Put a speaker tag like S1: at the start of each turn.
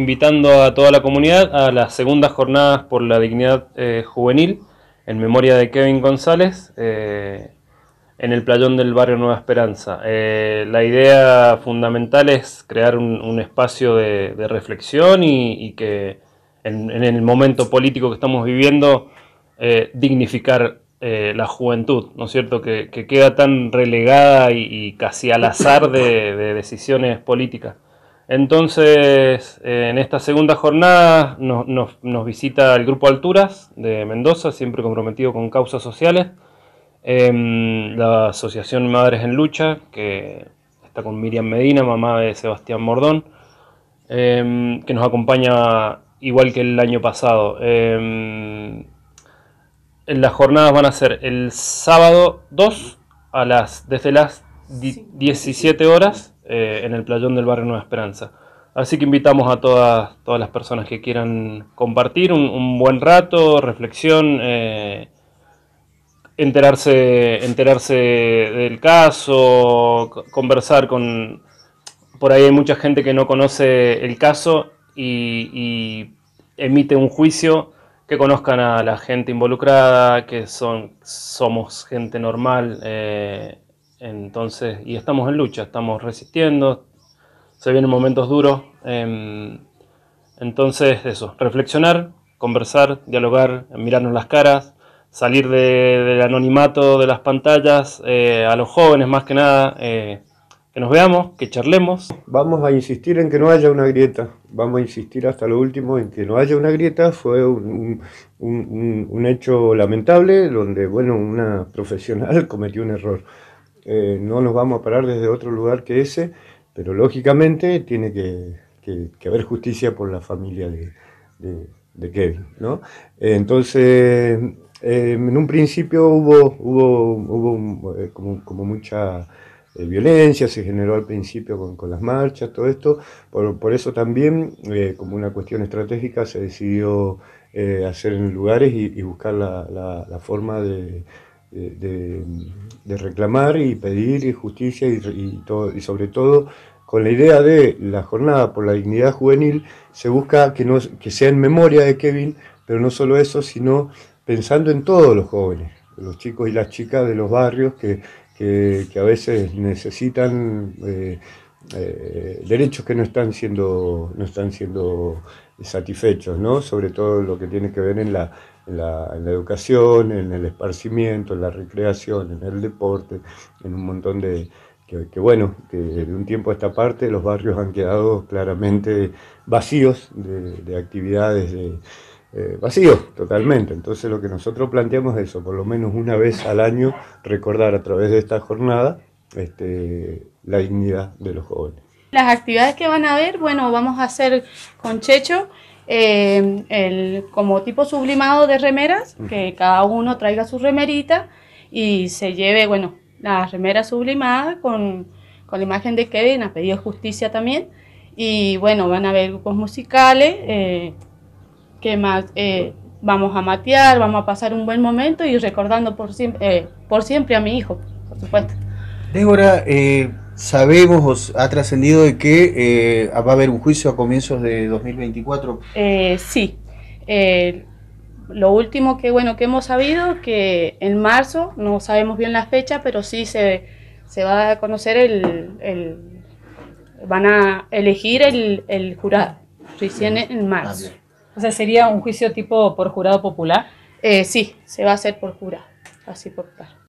S1: invitando a toda la comunidad a las segundas jornadas por la dignidad eh, juvenil en memoria de Kevin González eh, en el playón del barrio Nueva Esperanza. Eh, la idea fundamental es crear un, espacio de, reflexión y, que en, el momento político que estamos viviendo dignificar la juventud, ¿no es cierto? Que, queda tan relegada y, casi al azar de decisiones políticas. Entonces, en esta segunda jornada nos, visita el Grupo Alturas de Mendoza, siempre comprometido con causas sociales, em, la Asociación Madres en Lucha, que está con Miriam Medina, mamá de Sebastián Mordón, em, que nos acompaña igual que el año pasado. Em, las jornadas van a ser el sábado 2 a las, desde las 17 horas eh, en el playón del barrio Nueva Esperanza. Así que invitamos a todas, todas las personas que quieran compartir un, buen rato, reflexión, eh, enterarse, enterarse del caso, conversar con... Por ahí hay mucha gente que no conoce el caso y, emite un juicio que conozcan a la gente involucrada, que son, somos gente normal, eh, entonces, y estamos en lucha, estamos resistiendo, se vienen momentos duros. Em, entonces, eso, reflexionar, conversar, dialogar, mirarnos las caras, salir del anonimato de las pantallas, eh, a los jóvenes más que nada, eh, que nos veamos, que
S2: charlemos. Vamos a insistir en que no haya una grieta, vamos a insistir hasta lo último en que no haya una grieta. Fue un hecho lamentable donde, bueno, una profesional cometió un error. Eh, no nos vamos a parar desde otro lugar que ese, pero lógicamente tiene que, haber justicia por la familia de, Kevin. ¿no? Entonces, em, en un principio hubo, eh, como, mucha eh, violencia, se generó al principio con, las marchas, todo esto, por, eso también, como una cuestión estratégica, se decidió hacer en lugares y, buscar la forma de de, reclamar y pedir justicia y, y sobre todo con la idea de la jornada por la dignidad juvenil, se busca que, no, que sea en memoria de Kevin, pero no solo eso, sino pensando en todos los jóvenes, los chicos y las chicas de los barrios que, a veces necesitan eh, eh, derechos que no están siendo, no están siendo satisfechos, ¿no? sobre todo lo que tiene que ver en la, en la, educación, en el esparcimiento, en la recreación, en el deporte, en un montón de... Que, bueno, que de un tiempo a esta parte los barrios han quedado claramente vacíos de, actividades, eh, vacíos totalmente. Entonces lo que nosotros planteamos es eso, por lo menos una vez al año recordar a través de esta jornada este, la dignidad de los jóvenes.
S3: Las actividades que van a ver, bueno, vamos a hacer con Checho eh, el, como tipo sublimado de remeras, que cada uno traiga su remerita y se lleve, bueno, la remera sublimada con, la imagen de Kevin, a pedido justicia también. Y bueno, van a haber grupos musicales, eh, que más eh, vamos a matear, vamos a pasar un buen momento y recordando por siempre, por siempre a mi hijo, por supuesto.
S1: Débora,
S2: eh, ¿sabemos sabemos, ha trascendido de que eh, va a haber un juicio a comienzos de
S1: 2024.
S3: Eh, sí. lo último que bueno que hemos sabido que en marzo, no sabemos bien la fecha, pero sí se, va a conocer el, van a elegir el, jurado recién en marzo. Ah, o sea, sería un juicio tipo por jurado popular. sí, se va a hacer por jurado, así por parte.